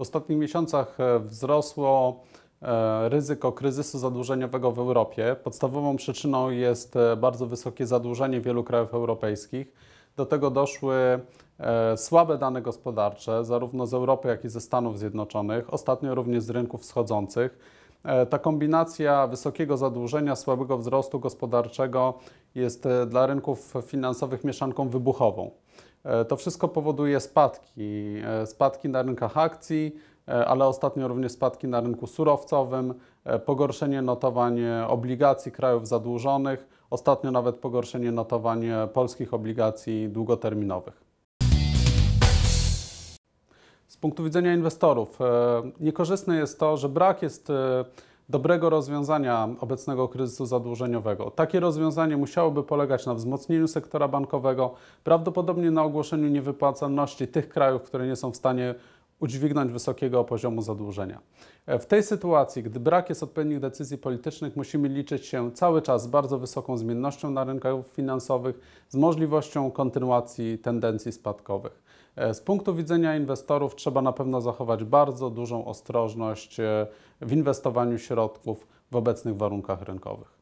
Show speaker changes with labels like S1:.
S1: W ostatnich miesiącach e, wzrosło e, ryzyko kryzysu zadłużeniowego w Europie. Podstawową przyczyną jest e, bardzo wysokie zadłużenie wielu krajów europejskich. Do tego doszły słabe dane gospodarcze, zarówno z Europy, jak i ze Stanów Zjednoczonych, ostatnio również z rynków wschodzących. E, ta kombinacja wysokiego zadłużenia, słabego wzrostu gospodarczego jest e, dla rynków finansowych mieszanką wybuchową. E, to wszystko powoduje spadki, spadki na rynkach akcji, ale ostatnio również spadki na rynku surowcowym, pogorszenie notowań obligacji krajów zadłużonych, ostatnio nawet pogorszenie notowań polskich obligacji długoterminowych. Z punktu widzenia inwestorów, e, niekorzystne jest to, że brak jest e, dobrego rozwiązania obecnego kryzysu zadłużeniowego. Takie rozwiązanie musiałoby polegać na wzmocnieniu sektora bankowego, prawdopodobnie na ogłoszeniu niewypłacalności tych krajów, które nie są w stanie udźwignąć wysokiego poziomu zadłużenia. E, w tej sytuacji, gdy brak jest odpowiednich decyzji politycznych, musimy liczyć się cały czas z bardzo wysoką zmiennością na rynkach finansowych, z możliwością kontynuacji tendencji spadkowych. E, z punktu widzenia inwestorów trzeba na pewno zachować bardzo dużą ostrożność e, w inwestowaniu środków w obecnych warunkach rynkowych.